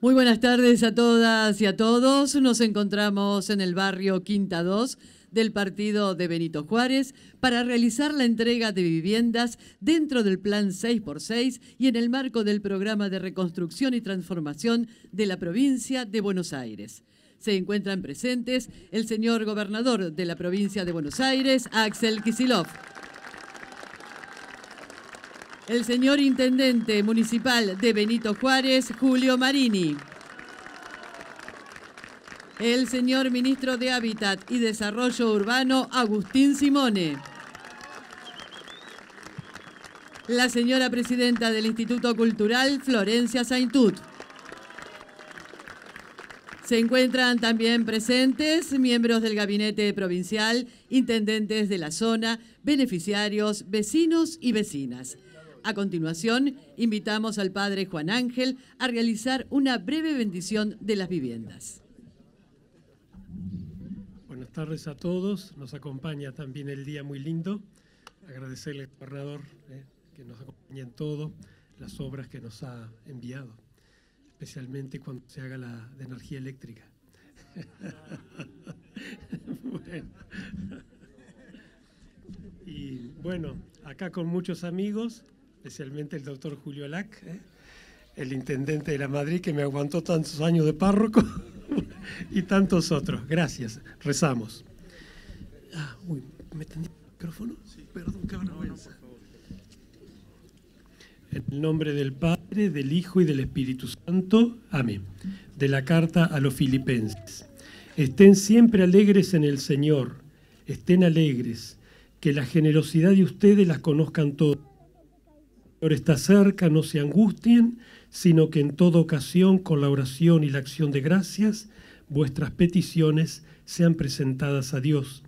Muy buenas tardes a todas y a todos. Nos encontramos en el barrio Quinta 2 del partido de Benito Juárez para realizar la entrega de viviendas dentro del plan 6x6 y en el marco del programa de reconstrucción y transformación de la provincia de Buenos Aires. Se encuentran presentes el señor gobernador de la provincia de Buenos Aires, Axel Kisilov el señor intendente municipal de Benito Juárez, Julio Marini. El señor ministro de Hábitat y Desarrollo Urbano, Agustín Simone. La señora presidenta del Instituto Cultural, Florencia Saintut. Se encuentran también presentes miembros del gabinete provincial, intendentes de la zona, beneficiarios, vecinos y vecinas. A continuación, invitamos al padre Juan Ángel a realizar una breve bendición de las viviendas. Buenas tardes a todos. Nos acompaña también el día muy lindo. Agradecerle al gobernador eh, que nos acompaña en todo, las obras que nos ha enviado, especialmente cuando se haga la de energía eléctrica. Y bueno, acá con muchos amigos, especialmente el doctor Julio Alac, ¿eh? el intendente de la Madrid que me aguantó tantos años de párroco y tantos otros. Gracias, rezamos. Ah, uy, ¿me el micrófono? Perdón, qué en el nombre del Padre, del Hijo y del Espíritu Santo. Amén. De la carta a los filipenses. Estén siempre alegres en el Señor. Estén alegres. Que la generosidad de ustedes las conozcan todos. Señor está cerca, no se angustien, sino que en toda ocasión, con la oración y la acción de gracias, vuestras peticiones sean presentadas a Dios.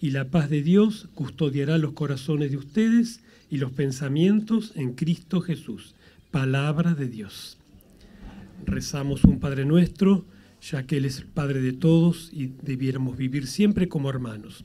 Y la paz de Dios custodiará los corazones de ustedes y los pensamientos en Cristo Jesús. Palabra de Dios. Rezamos un Padre nuestro, ya que Él es el Padre de todos y debiéramos vivir siempre como hermanos.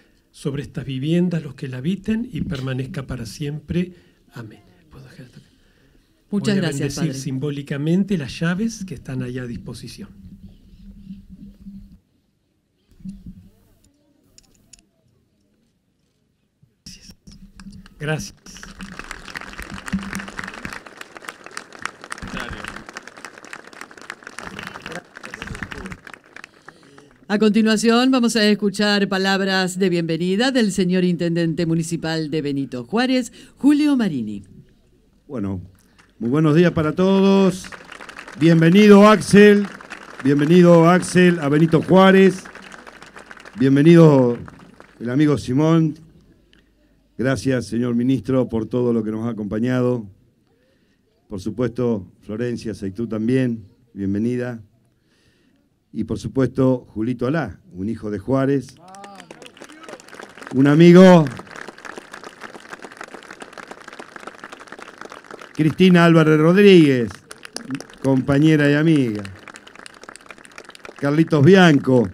sobre estas viviendas los que la habiten y permanezca para siempre. Amén. Muchas Voy a gracias. simbólicamente las llaves que están allá a disposición. gracias. A continuación vamos a escuchar palabras de bienvenida del señor Intendente Municipal de Benito Juárez, Julio Marini. Bueno, muy buenos días para todos. Bienvenido Axel, bienvenido Axel a Benito Juárez, bienvenido el amigo Simón. Gracias, señor ministro, por todo lo que nos ha acompañado. Por supuesto, Florencia, tú también, bienvenida y por supuesto Julito Alá, un hijo de Juárez, un amigo, Cristina Álvarez Rodríguez, compañera y amiga, Carlitos Bianco,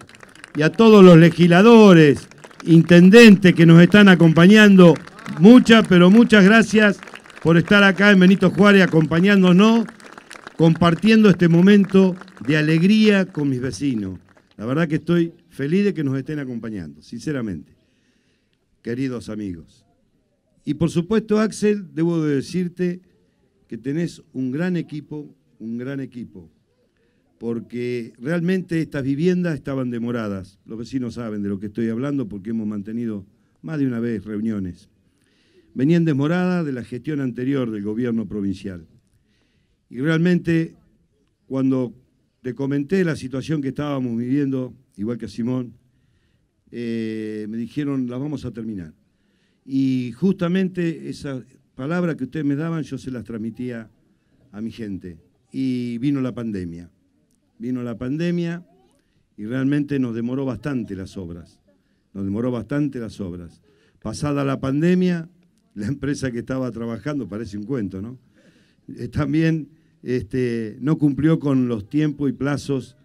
y a todos los legisladores, intendentes que nos están acompañando, muchas, pero muchas gracias por estar acá en Benito Juárez acompañándonos compartiendo este momento de alegría con mis vecinos. La verdad que estoy feliz de que nos estén acompañando, sinceramente, queridos amigos. Y por supuesto, Axel, debo de decirte que tenés un gran equipo, un gran equipo, porque realmente estas viviendas estaban demoradas. Los vecinos saben de lo que estoy hablando porque hemos mantenido más de una vez reuniones. Venían demoradas de la gestión anterior del gobierno provincial. Y realmente, cuando te comenté la situación que estábamos viviendo, igual que a Simón, eh, me dijeron, la vamos a terminar. Y justamente esas palabras que ustedes me daban, yo se las transmitía a mi gente. Y vino la pandemia. Vino la pandemia y realmente nos demoró bastante las obras. Nos demoró bastante las obras. Pasada la pandemia, la empresa que estaba trabajando, parece un cuento, ¿no? Eh, también este, no cumplió con los tiempos y plazos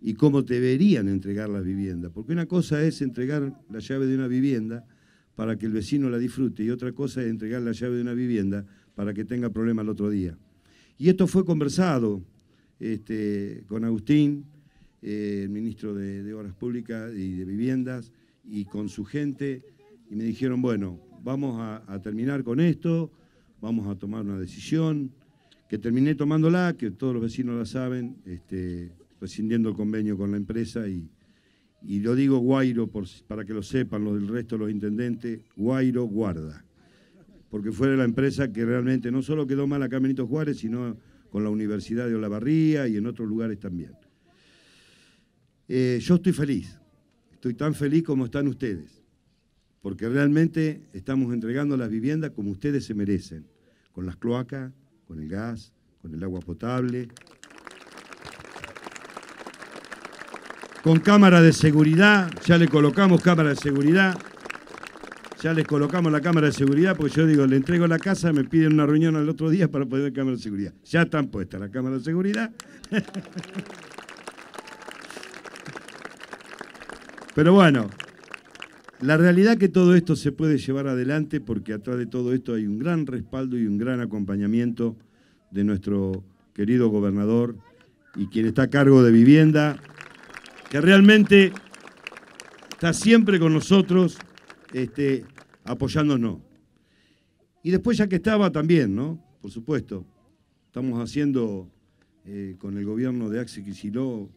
y cómo deberían entregar las viviendas. Porque una cosa es entregar la llave de una vivienda para que el vecino la disfrute y otra cosa es entregar la llave de una vivienda para que tenga problemas el otro día. Y esto fue conversado este, con Agustín, eh, el ministro de, Obras Públicas y de Viviendas, y con su gente, y me dijeron, bueno, vamos a terminar con esto, vamos a tomar una decisión, que terminé tomándola, que todos los vecinos la saben, este, rescindiendo el convenio con la empresa y, y lo digo Guairo para que lo sepan los del resto de los intendentes, Guairo guarda, porque fue de la empresa que realmente no solo quedó mal acá en Juárez, sino con la Universidad de Olavarría y en otros lugares también. Eh, yo estoy feliz, estoy tan feliz como están ustedes, porque realmente estamos entregando las viviendas como ustedes se merecen, con las cloacas, con el gas, con el agua potable, con cámara de seguridad, ya le colocamos cámara de seguridad, ya les colocamos la cámara de seguridad, porque yo digo, le entrego la casa, me piden una reunión al otro día para poder ver cámara de seguridad. Ya están puestas la cámara de seguridad. Pero bueno, la realidad que todo esto se puede llevar adelante porque atrás de todo esto hay un gran respaldo y un gran acompañamiento de nuestro querido gobernador y quien está a cargo de vivienda, que realmente está siempre con nosotros este, apoyándonos. Y después ya que estaba también, ¿no? Por supuesto, estamos haciendo eh, con el gobierno de Axe Quisiló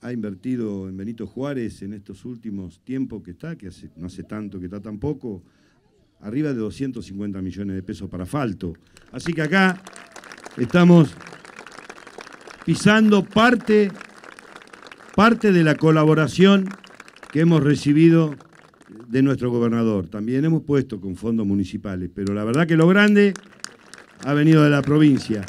ha invertido en Benito Juárez en estos últimos tiempos que está, que no hace tanto que está tampoco, arriba de 250 millones de pesos para asfalto. Así que acá estamos pisando parte, parte de la colaboración que hemos recibido de nuestro gobernador. También hemos puesto con fondos municipales, pero la verdad que lo grande ha venido de la provincia.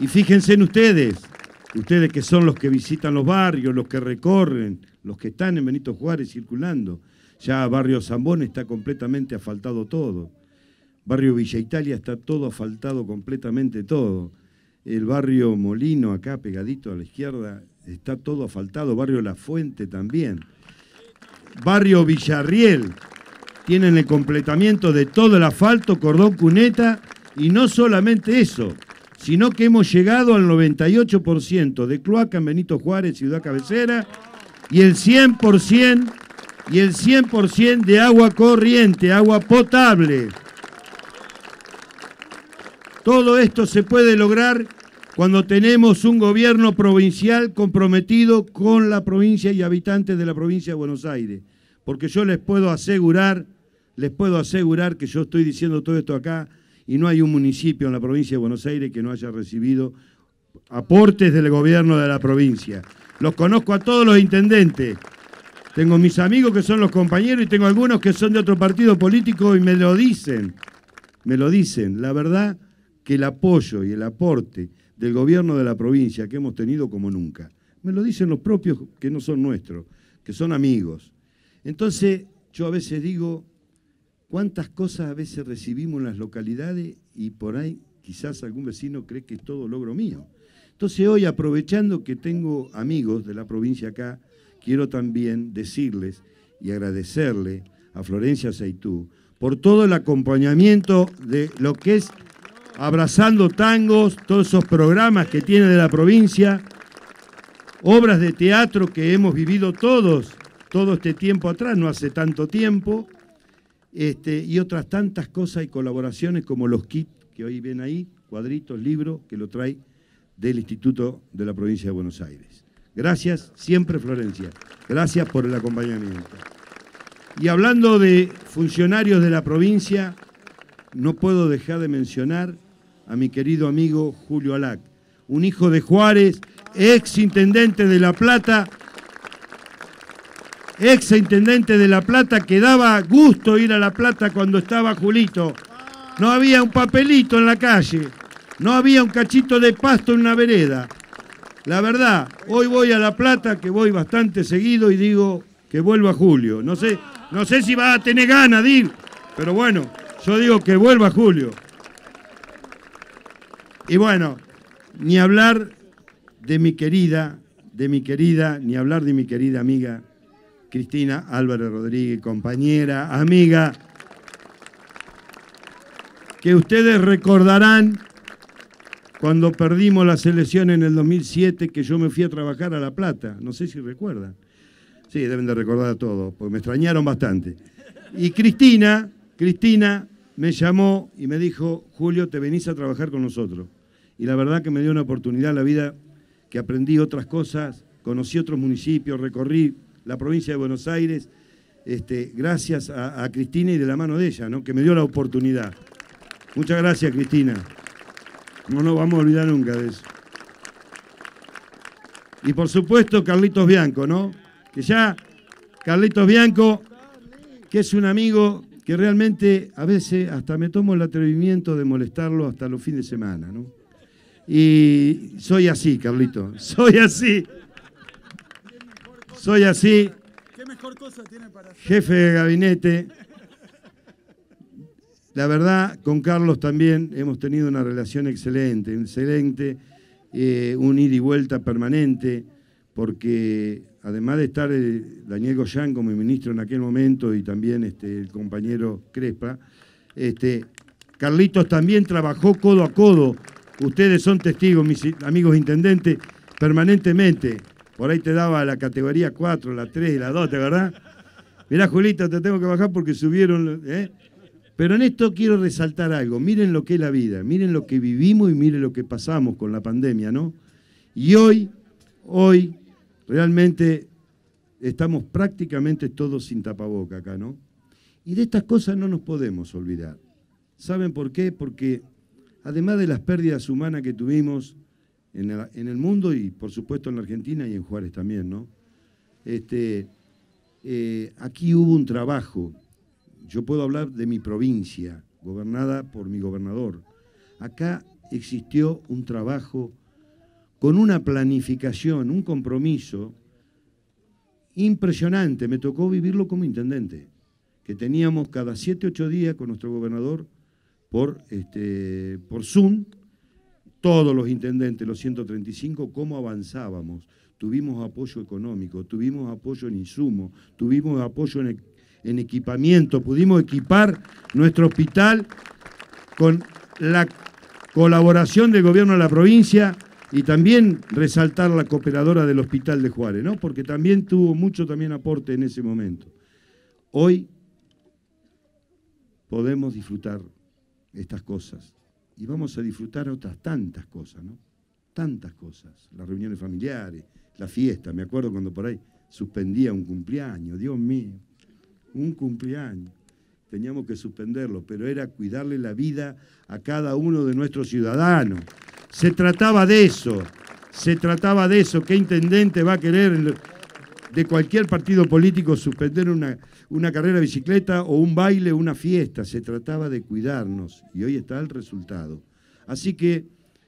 Y fíjense en ustedes, ustedes que son los que visitan los barrios, los que recorren, los que están en Benito Juárez circulando. Ya Barrio Zambón está completamente asfaltado todo. Barrio Villa Italia está todo asfaltado completamente todo. El barrio Molino, acá pegadito a la izquierda, está todo asfaltado. Barrio La Fuente también. Barrio Villarriel, tienen el completamiento de todo el asfalto, cordón cuneta, y no solamente eso, sino que hemos llegado al 98% de cloaca en Benito Juárez, ciudad cabecera, y el 100% y el 100% de agua corriente, agua potable. Todo esto se puede lograr cuando tenemos un gobierno provincial comprometido con la provincia y habitantes de la provincia de Buenos Aires, porque yo les puedo asegurar, les puedo asegurar que yo estoy diciendo todo esto acá y no hay un municipio en la provincia de Buenos Aires que no haya recibido aportes del gobierno de la provincia. Los conozco a todos los intendentes. Tengo mis amigos que son los compañeros y tengo algunos que son de otro partido político y me lo dicen. Me lo dicen. La verdad que el apoyo y el aporte del gobierno de la provincia que hemos tenido como nunca. Me lo dicen los propios que no son nuestros, que son amigos. Entonces, yo a veces digo, ¿Cuántas cosas a veces recibimos en las localidades y por ahí quizás algún vecino cree que es todo logro mío? Entonces hoy, aprovechando que tengo amigos de la provincia acá, quiero también decirles y agradecerle a Florencia Aceitú por todo el acompañamiento de lo que es Abrazando Tangos, todos esos programas que tiene de la provincia, obras de teatro que hemos vivido todos, todo este tiempo atrás, no hace tanto tiempo, este, y otras tantas cosas y colaboraciones como los kits que hoy ven ahí, cuadritos, libros, que lo trae del Instituto de la Provincia de Buenos Aires. Gracias siempre, Florencia. Gracias por el acompañamiento. Y hablando de funcionarios de la provincia, no puedo dejar de mencionar a mi querido amigo Julio Alac, un hijo de Juárez, ex intendente de La Plata, ex intendente de La Plata, que daba gusto ir a La Plata cuando estaba Julito. No había un papelito en la calle, no había un cachito de pasto en una vereda. La verdad, hoy voy a La Plata, que voy bastante seguido y digo que vuelva Julio. No sé, no sé si va a tener ganas, de ir, pero bueno, yo digo que vuelva Julio. Y bueno, ni hablar de mi querida, de mi querida, ni hablar de mi querida amiga Cristina Álvarez Rodríguez, compañera, amiga, que ustedes recordarán cuando perdimos la selección en el 2007, que yo me fui a trabajar a La Plata, no sé si recuerdan. Sí, deben de recordar a todos, porque me extrañaron bastante. Y Cristina, Cristina me llamó y me dijo, Julio, te venís a trabajar con nosotros. Y la verdad que me dio una oportunidad en la vida, que aprendí otras cosas, conocí otros municipios, recorrí la provincia de Buenos Aires, este, gracias a, Cristina y de la mano de ella, ¿no? que me dio la oportunidad. Muchas gracias, Cristina. No nos vamos a olvidar nunca de eso. Y por supuesto, Carlitos Bianco, ¿no? Que ya, Carlitos Bianco, que es un amigo que realmente a veces hasta me tomo el atrevimiento de molestarlo hasta los fines de semana, ¿no? Y soy así, Carlito, soy así. Soy así. Jefe de gabinete. La verdad, con Carlos también hemos tenido una relación excelente, excelente, eh, un ida y vuelta permanente, porque además de estar eh, Daniel Goyán como ministro en aquel momento y también este, el compañero Crespa, este, Carlitos también trabajó codo a codo. Ustedes son testigos, mis amigos intendentes, permanentemente. Por ahí te daba la categoría 4, la 3 y la 2, ¿verdad? Mirá, Julita, te tengo que bajar porque subieron. ¿eh? Pero en esto quiero resaltar algo. Miren lo que es la vida, miren lo que vivimos y miren lo que pasamos con la pandemia, ¿no? Y hoy, hoy, realmente estamos prácticamente todos sin tapaboca acá, ¿no? Y de estas cosas no nos podemos olvidar. ¿Saben por qué? Porque además de las pérdidas humanas que tuvimos, en el, mundo y por supuesto en la Argentina y en Juárez también, ¿no? Este, eh, aquí hubo un trabajo. Yo puedo hablar de mi provincia, gobernada por mi gobernador. Acá existió un trabajo con una planificación, un compromiso impresionante. Me tocó vivirlo como intendente, que teníamos cada 7, 8 días con nuestro gobernador por, este, por Zoom todos los intendentes, los 135, cómo avanzábamos. Tuvimos apoyo económico, tuvimos apoyo en insumo, tuvimos apoyo en, equipamiento, pudimos equipar nuestro hospital con la colaboración del gobierno de la provincia y también resaltar la cooperadora del Hospital de Juárez, ¿no? porque también tuvo mucho también aporte en ese momento. Hoy podemos disfrutar estas cosas y vamos a disfrutar otras tantas cosas, ¿no? Tantas cosas, las reuniones familiares, la fiesta, me acuerdo cuando por ahí suspendía un cumpleaños, Dios mío, un cumpleaños. Teníamos que suspenderlo, pero era cuidarle la vida a cada uno de nuestros ciudadanos. Se trataba de eso, se trataba de eso, qué intendente va a querer de cualquier partido político suspender una, carrera bicicleta o un baile o una fiesta. Se trataba de cuidarnos y hoy está el resultado. Así que,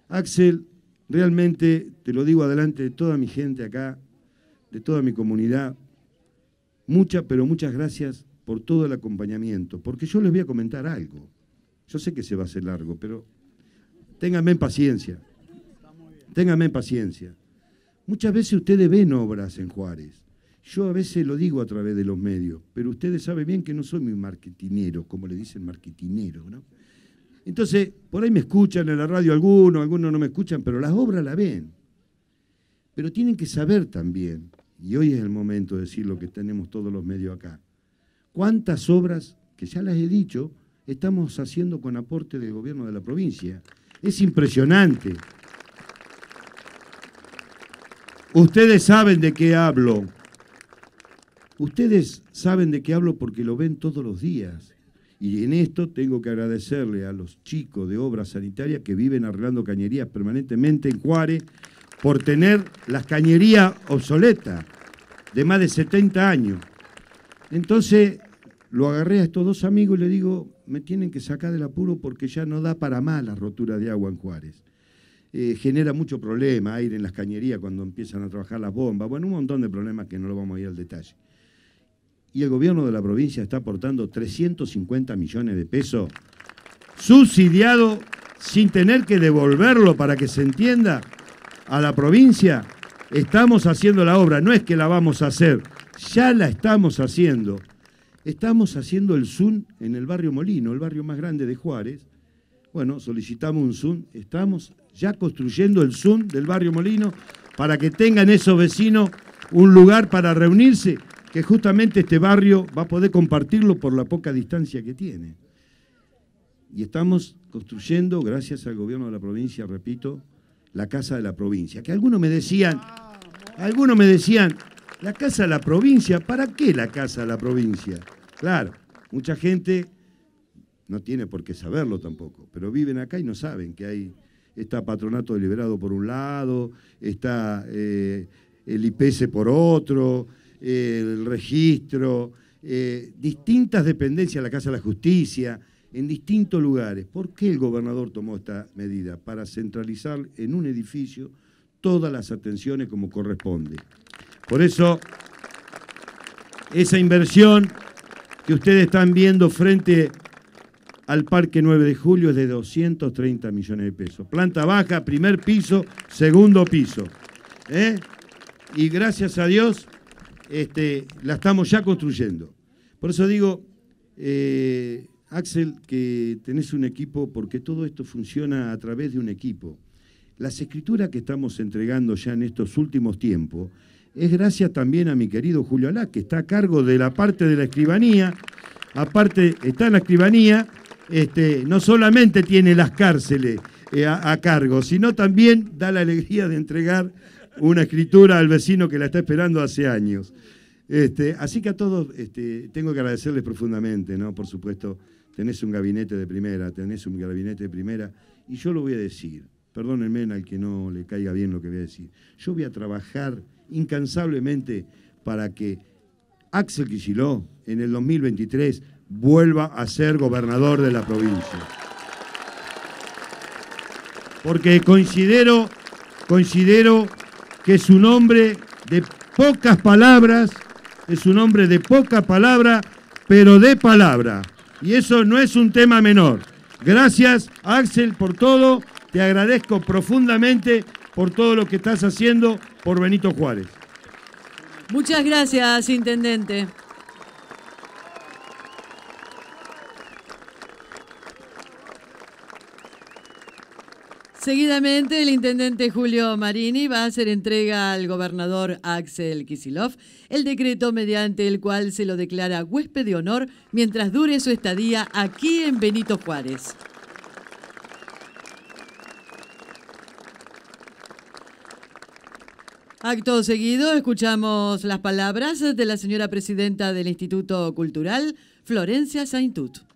Axel, realmente te lo digo adelante de toda mi gente acá, de toda mi comunidad, muchas, pero muchas gracias por todo el acompañamiento, porque yo les voy a comentar algo. Yo sé que se va a hacer largo, pero ténganme en paciencia. Ténganme en paciencia. Muchas veces ustedes ven obras en Juárez. Yo a veces lo digo a través de los medios, pero ustedes saben bien que no soy muy marketinero, como le dicen marketinero, ¿no? Entonces, por ahí me escuchan en la radio algunos, algunos no me escuchan, pero las obras la ven. Pero tienen que saber también, y hoy es el momento de decir lo que tenemos todos los medios acá, cuántas obras, que ya las he dicho, estamos haciendo con aporte del gobierno de la provincia. Es impresionante. Ustedes saben de qué hablo. Ustedes saben de qué hablo porque lo ven todos los días. Y en esto tengo que agradecerle a los chicos de obra sanitaria que viven arreglando cañerías permanentemente en Juárez por tener las cañerías obsoletas de más de 70 años. Entonces lo agarré a estos dos amigos y le digo, me tienen que sacar del apuro porque ya no da para más la rotura de agua en Juárez. Eh, genera mucho problema aire en las cañerías cuando empiezan a trabajar las bombas. Bueno, un montón de problemas que no lo vamos a ir al detalle y el gobierno de la provincia está aportando 350 millones de pesos subsidiado sin tener que devolverlo para que se entienda a la provincia. Estamos haciendo la obra, no es que la vamos a hacer, ya la estamos haciendo. Estamos haciendo el Zoom en el barrio Molino, el barrio más grande de Juárez. Bueno, solicitamos un Zoom, estamos ya construyendo el Zoom del barrio Molino para que tengan esos vecinos un lugar para reunirse que justamente este barrio va a poder compartirlo por la poca distancia que tiene. Y estamos construyendo, gracias al gobierno de la provincia, repito, la Casa de la Provincia. Que algunos me decían, algunos me decían, la Casa de la Provincia, ¿para qué la Casa de la Provincia? Claro, mucha gente no tiene por qué saberlo tampoco, pero viven acá y no saben que hay, está Patronato Deliberado por un lado, está eh, el IPS por otro, el registro, eh, distintas dependencias, la Casa de la Justicia, en distintos lugares. ¿Por qué el gobernador tomó esta medida? Para centralizar en un edificio todas las atenciones como corresponde. Por eso, esa inversión que ustedes están viendo frente al Parque 9 de Julio es de 230 millones de pesos. Planta baja, primer piso, segundo piso. ¿eh? Y gracias a Dios este, la estamos ya construyendo. Por eso digo, eh, Axel, que tenés un equipo, porque todo esto funciona a través de un equipo. Las escrituras que estamos entregando ya en estos últimos tiempos es gracias también a mi querido Julio Alá, que está a cargo de la parte de la escribanía. Aparte, está en la escribanía, este, no solamente tiene las cárceles eh, a cargo, sino también da la alegría de entregar una escritura al vecino que la está esperando hace años. Este, así que a todos este, tengo que agradecerles profundamente, ¿no? Por supuesto, tenés un gabinete de primera, tenés un gabinete de primera, y yo lo voy a decir, perdónenme al que no le caiga bien lo que voy a decir, yo voy a trabajar incansablemente para que Axel Kicillof en el 2023 vuelva a ser gobernador de la provincia. Porque considero, considero que es un hombre de pocas palabras, es un hombre de poca palabra, pero de palabra. Y eso no es un tema menor. Gracias Axel por todo, te agradezco profundamente por todo lo que estás haciendo por Benito Juárez. Muchas gracias, Intendente. Seguidamente, el intendente Julio Marini va a hacer entrega al gobernador Axel Kisilov el decreto mediante el cual se lo declara huésped de honor mientras dure su estadía aquí en Benito Juárez. Acto seguido, escuchamos las palabras de la señora presidenta del Instituto Cultural, Florencia Saintut.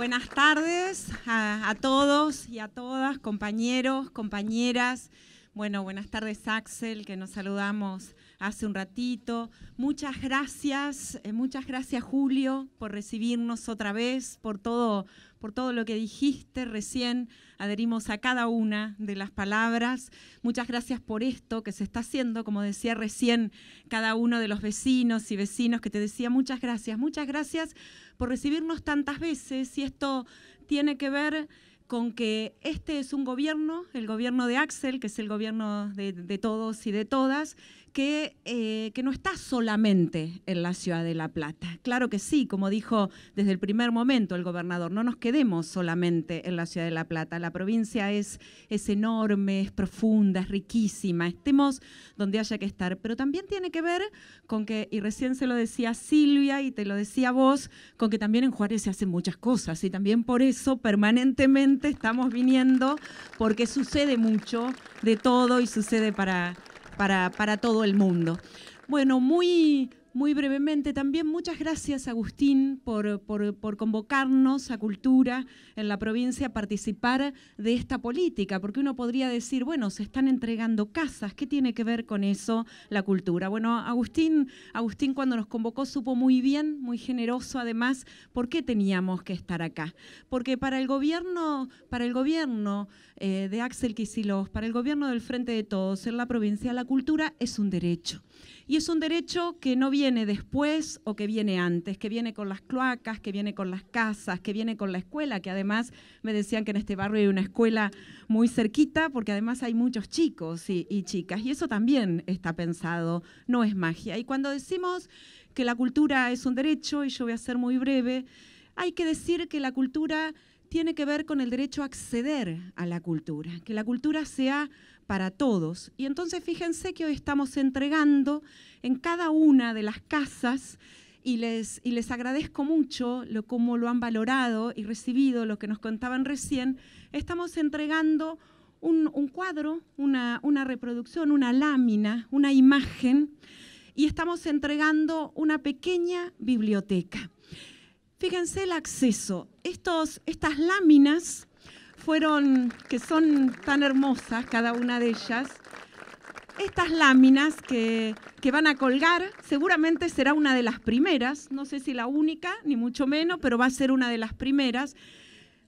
Buenas tardes a, todos y a todas, compañeros, compañeras. Bueno, buenas tardes Axel, que nos saludamos hace un ratito. Muchas gracias, eh, muchas gracias Julio por recibirnos otra vez, por todo, por todo lo que dijiste recién. Adherimos a cada una de las palabras. Muchas gracias por esto que se está haciendo, como decía recién cada uno de los vecinos y vecinos que te decía muchas gracias, muchas gracias por recibirnos tantas veces y esto tiene que ver con que este es un gobierno, el gobierno de Axel, que es el gobierno de, de todos y de todas, eh, que, no está solamente en la ciudad de La Plata. Claro que sí, como dijo desde el primer momento el gobernador, no nos quedemos solamente en la ciudad de La Plata. La provincia es, es enorme, es profunda, es riquísima. Estemos donde haya que estar. Pero también tiene que ver con que, y recién se lo decía Silvia y te lo decía vos, con que también en Juárez se hacen muchas cosas y también por eso permanentemente estamos viniendo porque sucede mucho de todo y sucede para para, para todo el mundo. Bueno, muy, muy brevemente, también muchas gracias Agustín por, convocarnos a Cultura en la provincia a participar de esta política, porque uno podría decir, bueno, se están entregando casas, ¿qué tiene que ver con eso la cultura? Bueno, Agustín, Agustín cuando nos convocó supo muy bien, muy generoso además, por qué teníamos que estar acá. Porque para el gobierno, para el gobierno eh, de Axel Kicillof, para el gobierno del Frente de Todos en la provincia, la cultura es un derecho y es un derecho que no viene después o que viene antes, que viene con las cloacas, que viene con las casas, que viene con la escuela, que además me decían que en este barrio hay una escuela muy cerquita, porque además hay muchos chicos y, chicas. Y eso también está pensado, no es magia. Y cuando decimos que la cultura es un derecho, y yo voy a ser muy breve, hay que decir que la cultura tiene que ver con el derecho a acceder a la cultura, que la cultura sea para todos. Y entonces fíjense que hoy estamos entregando en cada una de las casas y les, les agradezco mucho lo, cómo lo han valorado y recibido, lo que nos contaban recién. Estamos entregando un, cuadro, una, reproducción, una lámina, una imagen y estamos entregando una pequeña biblioteca. Fíjense el acceso. Estos, estas láminas fueron, que son tan hermosas cada una de ellas, estas láminas que, que, van a colgar, seguramente será una de las primeras, no sé si la única, ni mucho menos, pero va a ser una de las primeras.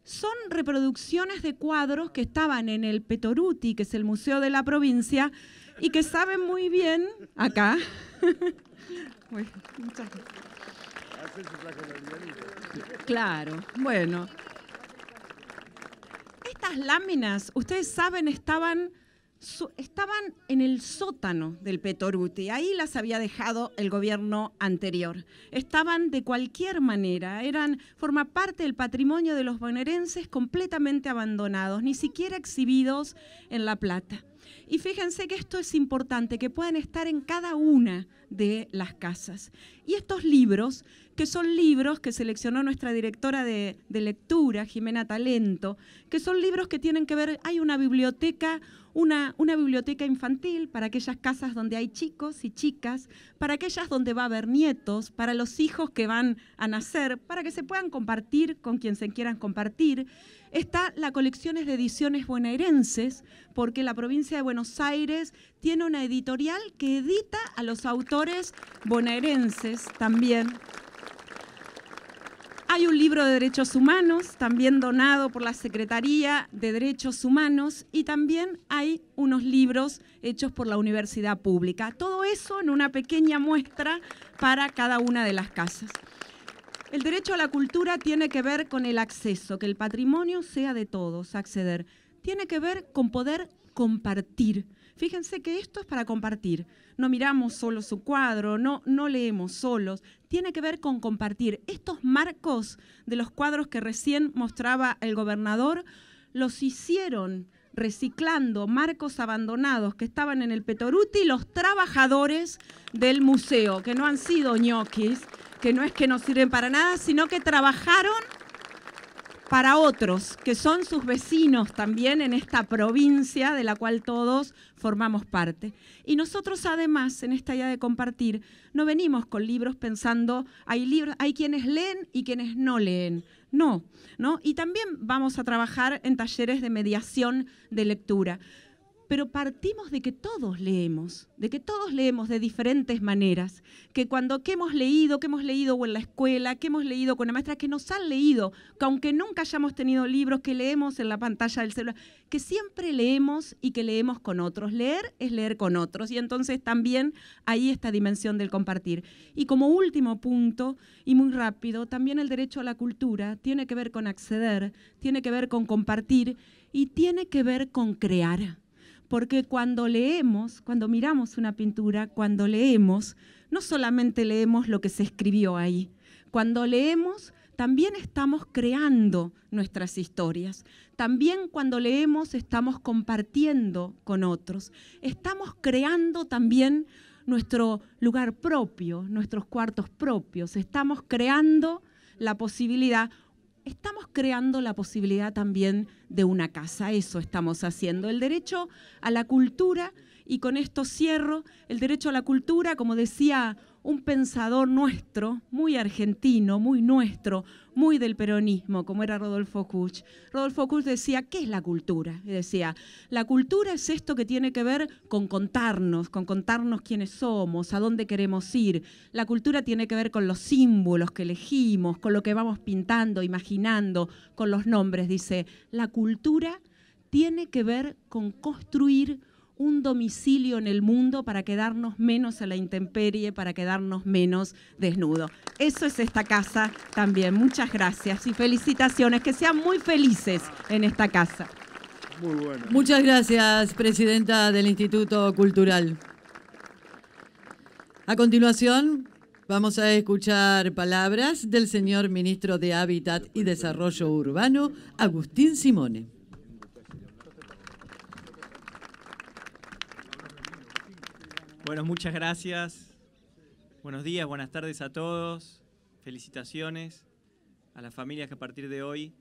Son reproducciones de cuadros que estaban en el Petoruti, que es el museo de la provincia, y que saben muy bien, acá, Claro, bueno láminas, ustedes saben, estaban, estaban en el sótano del Petoruti. Ahí las había dejado el gobierno anterior. Estaban de cualquier manera, eran, forma parte del patrimonio de los bonaerenses completamente abandonados, ni siquiera exhibidos en La Plata. Y fíjense que esto es importante, que puedan estar en cada una de las casas. Y estos libros, que son libros que seleccionó nuestra directora de, lectura, Jimena Talento, que son libros que tienen que ver, hay una biblioteca una, biblioteca infantil para aquellas casas donde hay chicos y chicas, para aquellas donde va a haber nietos, para los hijos que van a nacer, para que se puedan compartir con quien se quieran compartir. Está la colección de ediciones bonaerenses, porque la provincia de Buenos Aires tiene una editorial que edita a los autores bonaerenses también. Hay un libro de derechos humanos, también donado por la Secretaría de Derechos Humanos, y también hay unos libros hechos por la Universidad Pública. Todo eso en una pequeña muestra para cada una de las casas. El derecho a la cultura tiene que ver con el acceso, que el patrimonio sea de todos, acceder. Tiene que ver con poder compartir Fíjense que esto es para compartir. No miramos solo su cuadro, no, no leemos solos. Tiene que ver con compartir. Estos marcos de los cuadros que recién mostraba el gobernador los hicieron reciclando marcos abandonados que estaban en el Petoruti los trabajadores del museo, que no han sido ñoquis, que no es que no sirven para nada, sino que trabajaron para otros, que son sus vecinos también en esta provincia de la cual todos formamos parte. Y nosotros además, en esta idea de compartir, no venimos con libros pensando, hay libros, hay quienes leen y quienes no leen. No, ¿no? Y también vamos a trabajar en talleres de mediación de lectura pero partimos de que todos leemos, de que todos leemos de diferentes maneras, que cuando que hemos leído, que hemos leído o en la escuela, que hemos leído con la maestra, que nos han leído, que aunque nunca hayamos tenido libros, que leemos en la pantalla del celular, que siempre leemos y que leemos con otros. Leer es leer con otros y entonces también ahí esta dimensión del compartir. Y como último punto, y muy rápido, también el derecho a la cultura tiene que ver con acceder, tiene que ver con compartir y tiene que ver con crear porque cuando leemos, cuando miramos una pintura, cuando leemos, no solamente leemos lo que se escribió ahí, cuando leemos también estamos creando nuestras historias, también cuando leemos estamos compartiendo con otros, estamos creando también nuestro lugar propio, nuestros cuartos propios, estamos creando la posibilidad estamos creando la posibilidad también de una casa. Eso estamos haciendo. El derecho a la cultura, y con esto cierro, el derecho a la cultura, como decía un pensador nuestro, muy argentino, muy nuestro, muy del peronismo, como era Rodolfo Kuch. Rodolfo Kuch decía, ¿qué es la cultura? Y decía, la cultura es esto que tiene que ver con contarnos, con contarnos quiénes somos, a dónde queremos ir. La cultura tiene que ver con los símbolos que elegimos, con lo que vamos pintando, imaginando, con los nombres. Dice, la cultura tiene que ver con construir un domicilio en el mundo para quedarnos menos a la intemperie, para quedarnos menos desnudos. Eso es esta casa también. Muchas gracias y felicitaciones. Que sean muy felices en esta casa. Muchas gracias, presidenta del Instituto Cultural. A continuación, vamos a escuchar palabras del señor ministro de Hábitat y Desarrollo Urbano, Agustín Simone. Bueno, muchas gracias. Buenos días, buenas tardes a todos. Felicitaciones a las familias que a partir de hoy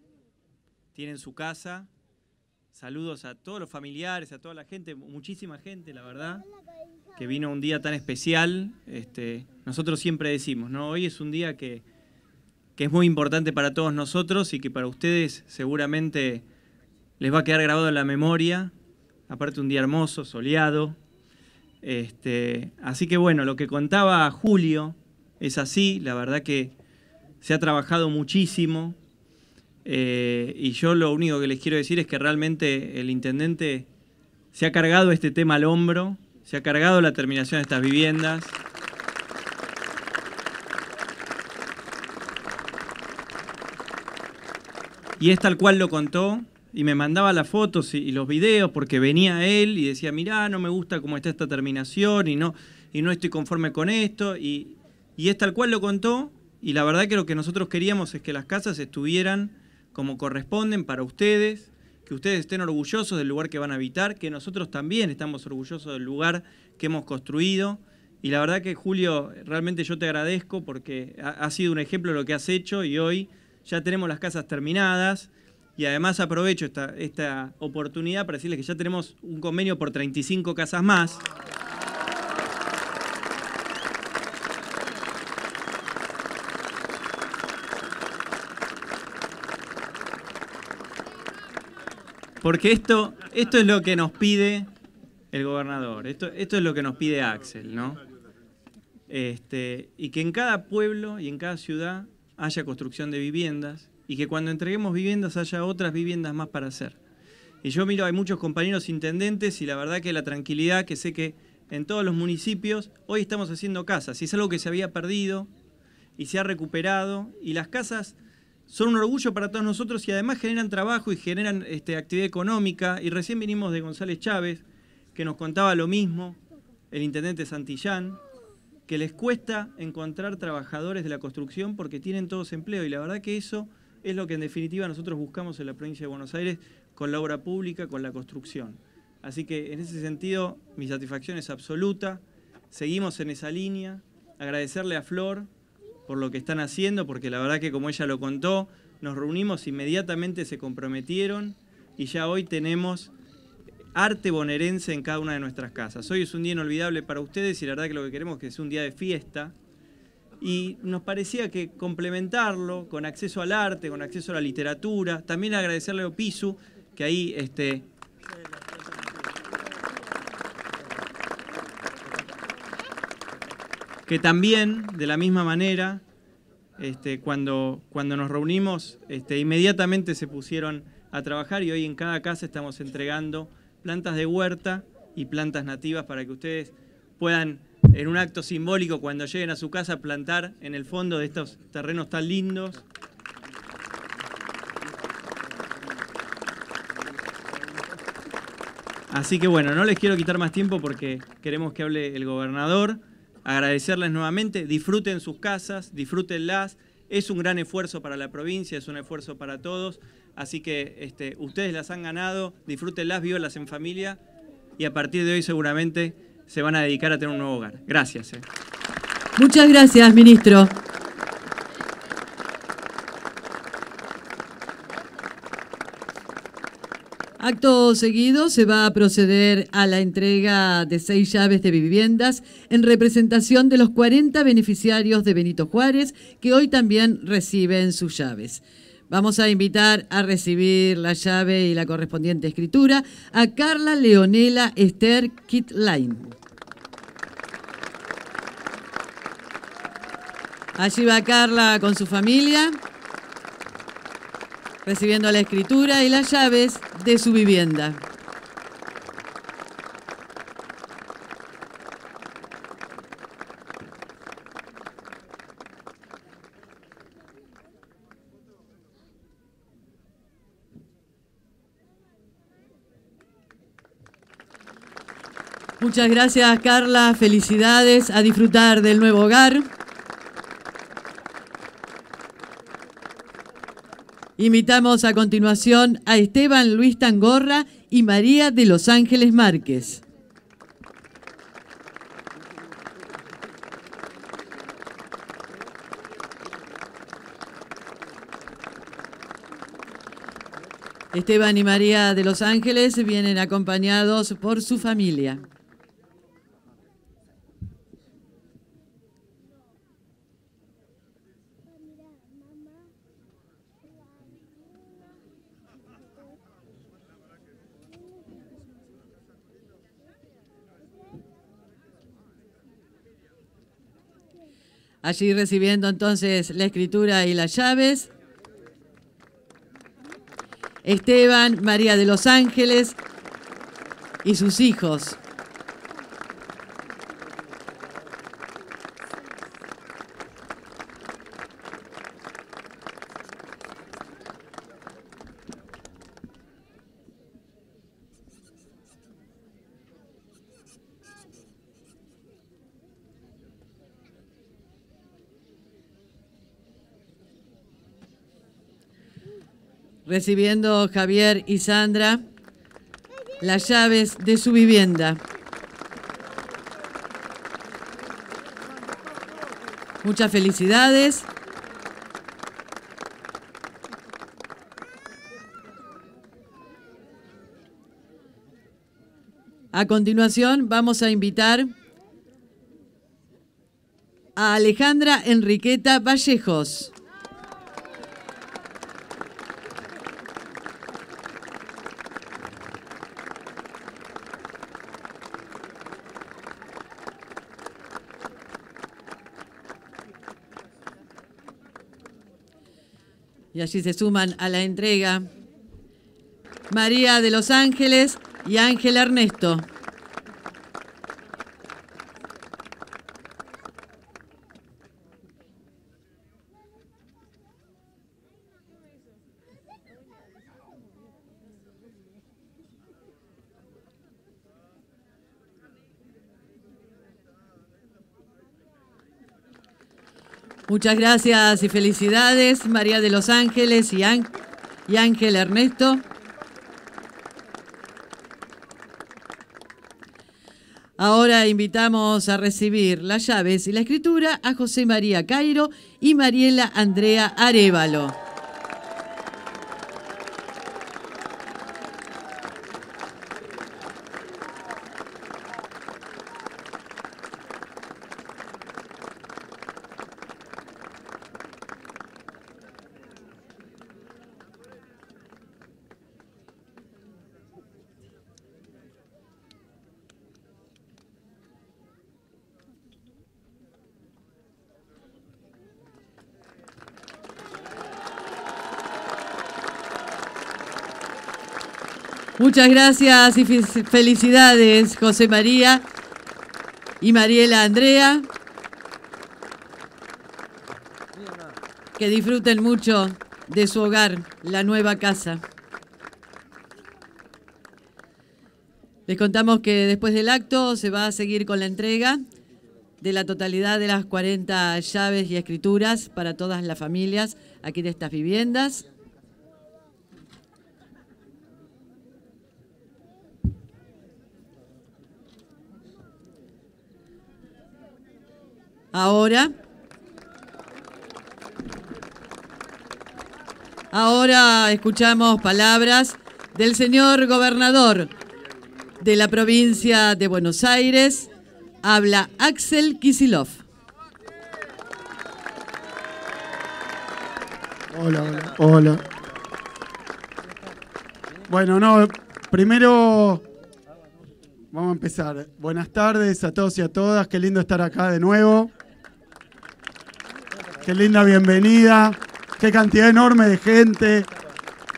tienen su casa. Saludos a todos los familiares, a toda la gente, muchísima gente, la verdad, que vino un día tan especial. Este, nosotros siempre decimos, ¿no? Hoy es un día que, que es muy importante para todos nosotros y que para ustedes seguramente les va a quedar grabado en la memoria. Aparte un día hermoso, soleado, este, así que bueno, lo que contaba Julio es así, la verdad que se ha trabajado muchísimo eh, y yo lo único que les quiero decir es que realmente el intendente se ha cargado este tema al hombro, se ha cargado la terminación de estas viviendas. Y es tal cual lo contó, y me mandaba las fotos y, los videos porque venía él y decía, mirá, no me gusta cómo está esta terminación y no, y no estoy conforme con esto. Y, y es tal cual lo contó y la verdad que lo que nosotros queríamos es que las casas estuvieran como corresponden para ustedes, que ustedes estén orgullosos del lugar que van a habitar, que nosotros también estamos orgullosos del lugar que hemos construido. Y la verdad que Julio, realmente yo te agradezco porque ha, sido un ejemplo de lo que has hecho y hoy ya tenemos las casas terminadas y además aprovecho esta, oportunidad para decirles que ya tenemos un convenio por 35 casas más. Porque esto, esto es lo que nos pide el gobernador, esto, esto es lo que nos pide Axel, ¿no? Este, y que en cada pueblo y en cada ciudad haya construcción de viviendas, y que cuando entreguemos viviendas haya otras viviendas más para hacer. Y yo miro, hay muchos compañeros intendentes y la verdad que la tranquilidad que sé que en todos los municipios hoy estamos haciendo casas y es algo que se había perdido y se ha recuperado y las casas son un orgullo para todos nosotros y además generan trabajo y generan este, actividad económica y recién vinimos de González Chávez que nos contaba lo mismo, el intendente Santillán, que les cuesta encontrar trabajadores de la construcción porque tienen todos empleo y la verdad que eso es lo que en definitiva nosotros buscamos en la provincia de Buenos Aires con la obra pública, con la construcción. Así que en ese sentido mi satisfacción es absoluta, seguimos en esa línea, agradecerle a Flor por lo que están haciendo, porque la verdad que como ella lo contó, nos reunimos, inmediatamente se comprometieron y ya hoy tenemos arte bonaerense en cada una de nuestras casas. Hoy es un día inolvidable para ustedes y la verdad que lo que queremos es que es un día de fiesta, y nos parecía que complementarlo con acceso al arte, con acceso a la literatura, también agradecerle a Opisu, que ahí este, que también, de la misma manera, este, cuando, cuando nos reunimos, este, inmediatamente se pusieron a trabajar y hoy en cada casa estamos entregando plantas de huerta y plantas nativas para que ustedes puedan en un acto simbólico cuando lleguen a su casa a plantar en el fondo de estos terrenos tan lindos. Así que bueno, no les quiero quitar más tiempo porque queremos que hable el gobernador. Agradecerles nuevamente, disfruten sus casas, disfrútenlas. Es un gran esfuerzo para la provincia, es un esfuerzo para todos. Así que este, ustedes las han ganado, disfrútenlas, víolas en familia y a partir de hoy seguramente se van a dedicar a tener un nuevo hogar. Gracias. Eh. Muchas gracias, ministro. Acto seguido se va a proceder a la entrega de seis llaves de viviendas en representación de los 40 beneficiarios de Benito Juárez que hoy también reciben sus llaves. Vamos a invitar a recibir la llave y la correspondiente escritura a Carla Leonela Esther Kitline. Allí va Carla con su familia, recibiendo la escritura y las llaves de su vivienda. Muchas gracias Carla, felicidades, a disfrutar del nuevo hogar. Invitamos a continuación a Esteban Luis Tangorra y María de Los Ángeles Márquez. Esteban y María de Los Ángeles vienen acompañados por su familia. allí recibiendo entonces la escritura y las llaves. Esteban, María de los Ángeles y sus hijos. recibiendo Javier y Sandra las llaves de su vivienda. Muchas felicidades. A continuación vamos a invitar a Alejandra Enriqueta Vallejos. allí se suman a la entrega María de los Ángeles y Ángel Ernesto. Muchas gracias y felicidades, María de los Ángeles y, Ángel Ernesto. Ahora invitamos a recibir las llaves y la escritura a José María Cairo y Mariela Andrea Arevalo. Muchas gracias y felicidades, José María y Mariela Andrea. Que disfruten mucho de su hogar, la nueva casa. Les contamos que después del acto se va a seguir con la entrega de la totalidad de las 40 llaves y escrituras para todas las familias aquí de estas viviendas. Ahora, ahora escuchamos palabras del señor gobernador de la provincia de Buenos Aires. Habla Axel Kisilov. Hola, hola, hola. Bueno, no, primero vamos a empezar. Buenas tardes a todos y a todas, qué lindo estar acá de nuevo. Qué linda bienvenida, qué cantidad enorme de gente,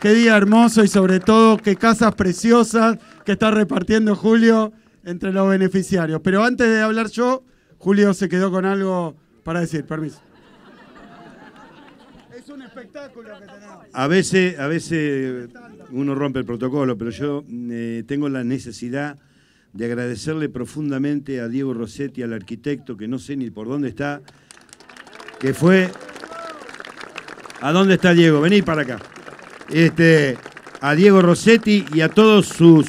qué día hermoso y sobre todo qué casas preciosas que está repartiendo Julio entre los beneficiarios. Pero antes de hablar yo, Julio se quedó con algo para decir, permiso. Es un espectáculo que tenemos. A veces, a veces uno rompe el protocolo, pero yo eh, tengo la necesidad de agradecerle profundamente a Diego Rossetti, al arquitecto, que no sé ni por dónde está, que fue. ¿A dónde está Diego? Vení para acá. Este, a Diego Rossetti y a todos sus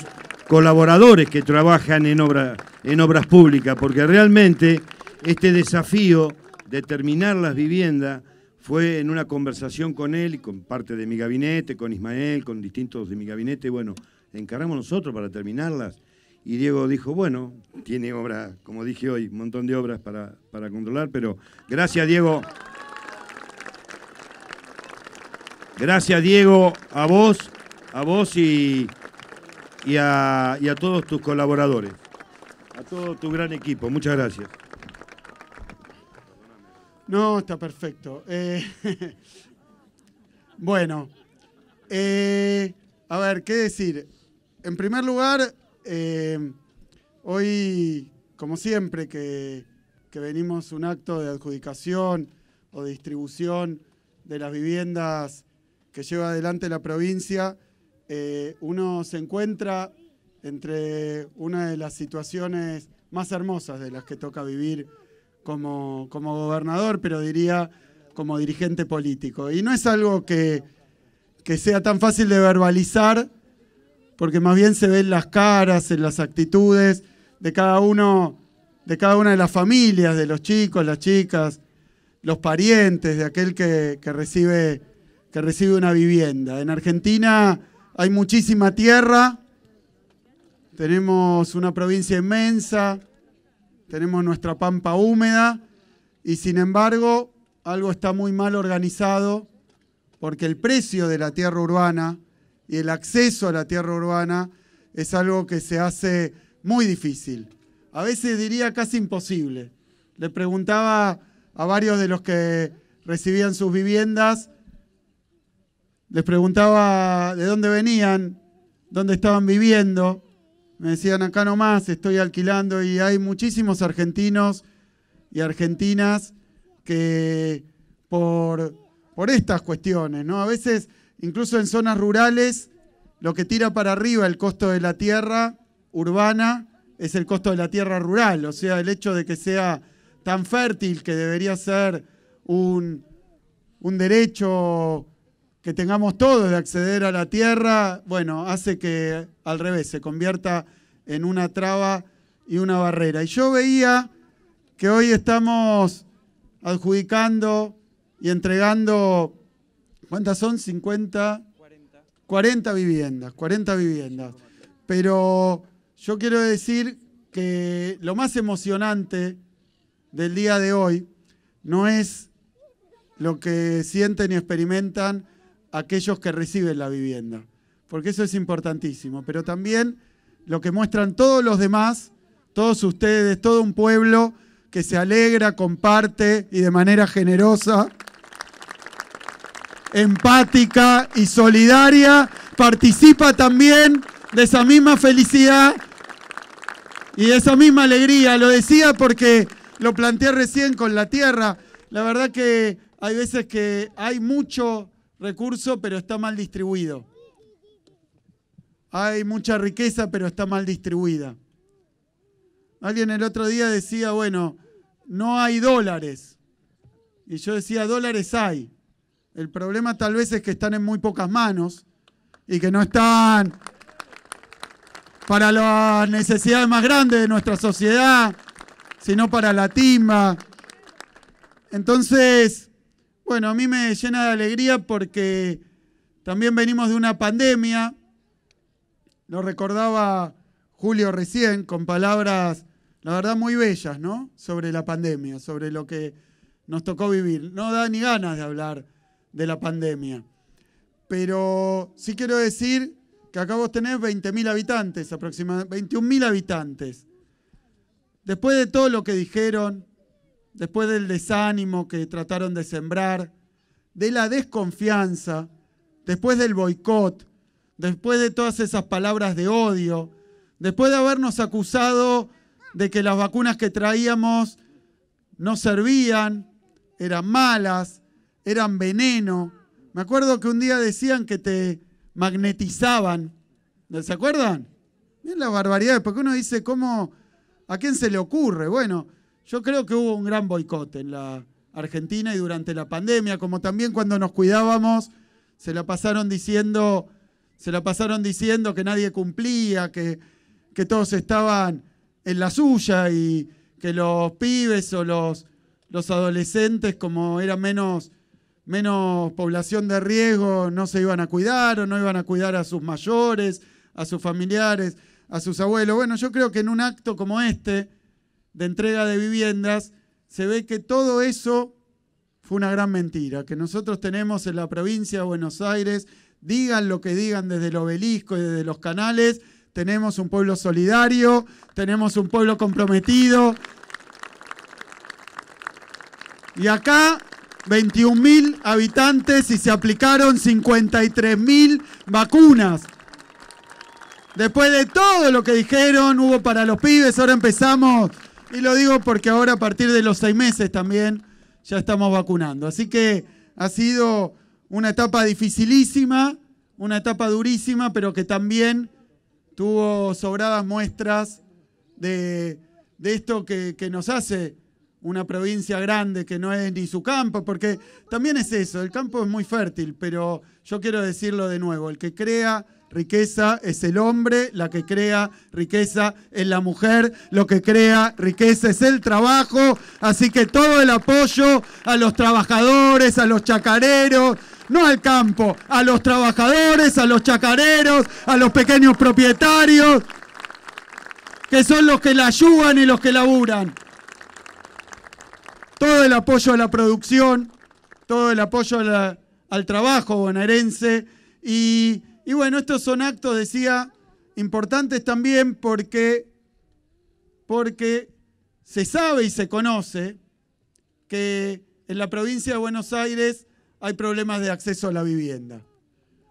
colaboradores que trabajan en, en obras públicas, porque realmente este desafío de terminar las viviendas fue en una conversación con él y con parte de mi gabinete, con Ismael, con distintos de mi gabinete, bueno, encargamos nosotros para terminarlas y Diego dijo, bueno, tiene obra, como dije hoy, un montón de obras para, controlar, pero gracias Diego. Gracias Diego a vos, a vos y, y, a, todos tus colaboradores, a todo tu gran equipo. Muchas gracias. No, está perfecto. Eh, bueno, eh, a ver, ¿qué decir? En primer lugar, eh, hoy, como siempre, que, venimos un acto de adjudicación o distribución de las viviendas que lleva adelante la provincia, eh, uno se encuentra entre una de las situaciones más hermosas de las que toca vivir como, gobernador, pero diría como dirigente político. Y no es algo que sea tan fácil de verbalizar, porque más bien se ven las caras, en las actitudes de cada uno, de cada una de las familias, de los chicos, las chicas, los parientes, de aquel que, que recibe una vivienda. En Argentina hay muchísima tierra, tenemos una provincia inmensa, tenemos nuestra pampa húmeda y sin embargo algo está muy mal organizado porque el precio de la tierra urbana, y el acceso a la tierra urbana es algo que se hace muy difícil. A veces diría casi imposible. Le preguntaba a varios de los que recibían sus viviendas, les preguntaba de dónde venían, dónde estaban viviendo. Me decían, acá nomás estoy alquilando y hay muchísimos argentinos y argentinas que por, por estas cuestiones, ¿no? A veces Incluso en zonas rurales, lo que tira para arriba el costo de la tierra urbana es el costo de la tierra rural, o sea, el hecho de que sea tan fértil, que debería ser un, derecho que tengamos todos de acceder a la tierra, bueno, hace que al revés se convierta en una traba y una barrera. Y yo veía que hoy estamos adjudicando y entregando ¿Cuántas son? 50. 40. viviendas, 40 viviendas. Pero yo quiero decir que lo más emocionante del día de hoy no es lo que sienten y experimentan aquellos que reciben la vivienda, porque eso es importantísimo, pero también lo que muestran todos los demás, todos ustedes, todo un pueblo que se alegra, comparte y de manera generosa empática y solidaria, participa también de esa misma felicidad y de esa misma alegría. Lo decía porque lo planteé recién con la tierra. La verdad que hay veces que hay mucho recurso, pero está mal distribuido. Hay mucha riqueza, pero está mal distribuida. Alguien el otro día decía, bueno, no hay dólares. Y yo decía, dólares hay. El problema tal vez es que están en muy pocas manos y que no están para las necesidades más grandes de nuestra sociedad, sino para la timba. Entonces, bueno, a mí me llena de alegría porque también venimos de una pandemia, lo recordaba Julio recién, con palabras, la verdad, muy bellas, ¿no? Sobre la pandemia, sobre lo que nos tocó vivir. No da ni ganas de hablar de la pandemia. Pero sí quiero decir que acá vos tenés 20.000 habitantes, aproximadamente 21.000 habitantes. Después de todo lo que dijeron, después del desánimo que trataron de sembrar, de la desconfianza, después del boicot, después de todas esas palabras de odio, después de habernos acusado de que las vacunas que traíamos no servían, eran malas, eran veneno. Me acuerdo que un día decían que te magnetizaban. ¿Se acuerdan? Miren la barbaridad, porque uno dice, ¿cómo? ¿A quién se le ocurre? Bueno, yo creo que hubo un gran boicot en la Argentina y durante la pandemia, como también cuando nos cuidábamos, se la pasaron diciendo, se pasaron diciendo que nadie cumplía, que, todos estaban en la suya y que los pibes o los, los adolescentes, como eran menos menos población de riesgo no se iban a cuidar o no iban a cuidar a sus mayores, a sus familiares, a sus abuelos. Bueno, yo creo que en un acto como este de entrega de viviendas se ve que todo eso fue una gran mentira, que nosotros tenemos en la provincia de Buenos Aires, digan lo que digan desde el obelisco y desde los canales, tenemos un pueblo solidario, tenemos un pueblo comprometido. Y acá 21 mil habitantes y se aplicaron 53 mil vacunas. Después de todo lo que dijeron, hubo para los pibes, ahora empezamos, y lo digo porque ahora a partir de los seis meses también ya estamos vacunando. Así que ha sido una etapa dificilísima, una etapa durísima, pero que también tuvo sobradas muestras de, esto que, que nos hace una provincia grande que no es ni su campo, porque también es eso, el campo es muy fértil, pero yo quiero decirlo de nuevo, el que crea riqueza es el hombre, la que crea riqueza es la mujer, lo que crea riqueza es el trabajo, así que todo el apoyo a los trabajadores, a los chacareros, no al campo, a los trabajadores, a los chacareros, a los pequeños propietarios, que son los que la ayudan y los que laburan todo el apoyo a la producción, todo el apoyo al trabajo bonaerense. Y, bueno, estos son actos, decía, importantes también porque, porque se sabe y se conoce que en la provincia de Buenos Aires hay problemas de acceso a la vivienda,